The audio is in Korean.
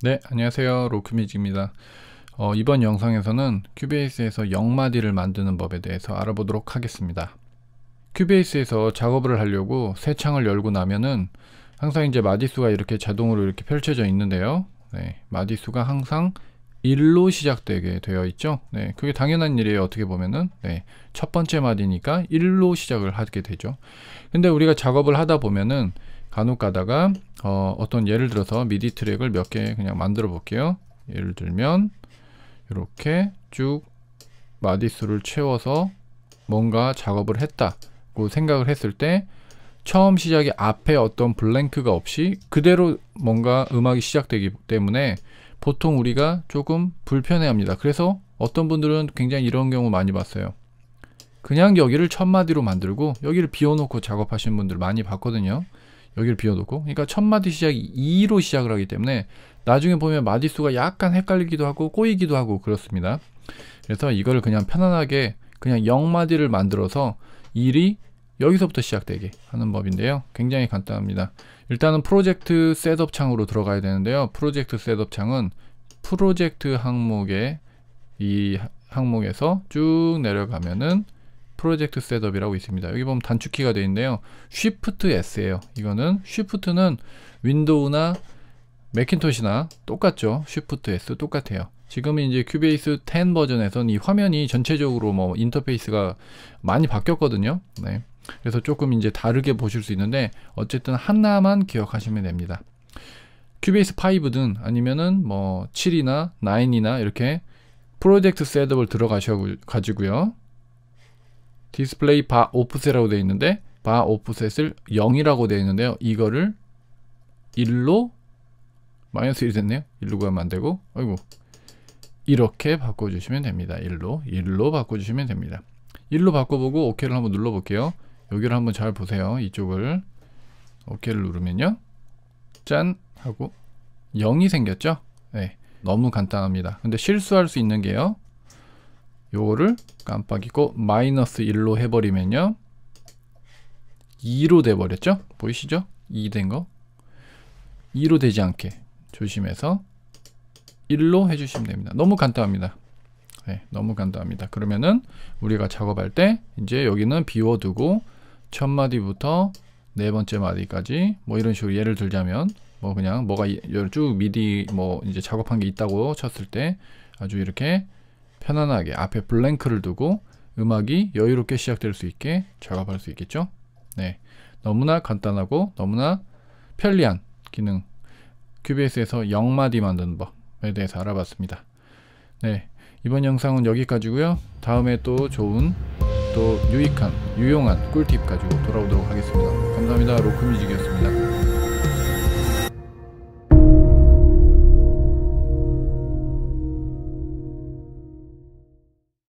네, 안녕하세요. 로크뮤직입니다. 어, 이번 영상에서는 큐베이스에서 영마디를 만드는 법에 대해서 알아보도록 하겠습니다. 큐베이스에서 작업을 하려고 새 창을 열고 나면은 항상 이제 마디수가 이렇게 자동으로 이렇게 펼쳐져 있는데요. 네, 마디수가 항상 1로 시작되게 되어 있죠. 네, 그게 당연한 일이에요. 어떻게 보면은. 네, 첫 번째 마디니까 1로 시작을 하게 되죠. 근데 우리가 작업을 하다 보면은 간혹 가다가 어, 어떤 예를 들어서 미디 트랙을 몇 개 그냥 만들어 볼게요. 예를 들면 이렇게 쭉 마디수를 채워서 뭔가 작업을 했다고 생각을 했을 때 처음 시작이 앞에 어떤 블랭크가 없이 그대로 뭔가 음악이 시작되기 때문에 보통 우리가 조금 불편해합니다. 그래서 어떤 분들은 굉장히 이런 경우 많이 봤어요. 그냥 여기를 첫 마디로 만들고 여기를 비워놓고 작업하시는 분들 많이 봤거든요. 여기를 비워놓고 그러니까 첫 마디 시작 2로 시작을 하기 때문에 나중에 보면 마디수가 약간 헷갈리기도 하고 꼬이기도 하고 그렇습니다 그래서 이걸 그냥 편안하게 그냥 0마디를 만들어서 1이 여기서부터 시작되게 하는 법인데요 굉장히 간단합니다 일단은 프로젝트 셋업 창으로 들어가야 되는데요 프로젝트 셋업 창은 프로젝트 항목의 이 항목에서 쭉 내려가면은 프로젝트 셋업이라고 있습니다. 여기 보면 단축키가 되어 있는데요. Shift S예요. 이거는 Shift는 윈도우나 맥킨토시나 똑같죠. Shift S 똑같아요. 지금 은 이제 큐베이스 10 버전에선 이 화면이 전체적으로 뭐 인터페이스가 많이 바뀌었거든요. 네. 그래서 조금 이제 다르게 보실 수 있는데 어쨌든 하나만 기억하시면 됩니다. 큐베이스 5든 아니면은 뭐 7이나 9이나 이렇게 프로젝트 셋업을 들어가셔 가지고요. 디스플레이 바 오프셋이라고 되어 있는데 바 오프셋을 0이라고 되어 있는데요. 이거를 1로 마이너스 1이 됐네요. 1로 가면 안 되고 아이고 이렇게 바꿔주시면 됩니다. 1로 1로 바꿔주시면 됩니다. 1로 바꿔보고 OK를 한번 눌러볼게요. 여기를 한번 잘 보세요. 이쪽을 OK를 누르면요. 짠 하고 0이 생겼죠? 네, 너무 간단합니다. 근데 실수할 수 있는 게요. 요거를 깜빡이고 마이너스 1로 해버리면요 2로 돼버렸죠? 보이시죠? 2 된거 2로 되지 않게 조심해서 1로 해주시면 됩니다 너무 간단합니다 네, 너무 간단합니다 그러면은 우리가 작업할 때 이제 여기는 비워두고 첫 마디부터 네 번째 마디까지 뭐 이런 식으로 예를 들자면 뭐 그냥 뭐가 쭉 미디 뭐 이제 작업한 게 있다고 쳤을 때 아주 이렇게 편안하게 앞에 블랭크를 두고 음악이 여유롭게 시작될 수 있게 작업할 수 있겠죠? 네. 너무나 간단하고 너무나 편리한 기능 QBS에서 0마디 만드는 법에 대해서 알아봤습니다. 네. 이번 영상은 여기까지고요. 다음에 또 좋은 또 유익한 유용한 꿀팁 가지고 돌아오도록 하겠습니다. 감사합니다. 로크뮤직이었습니다.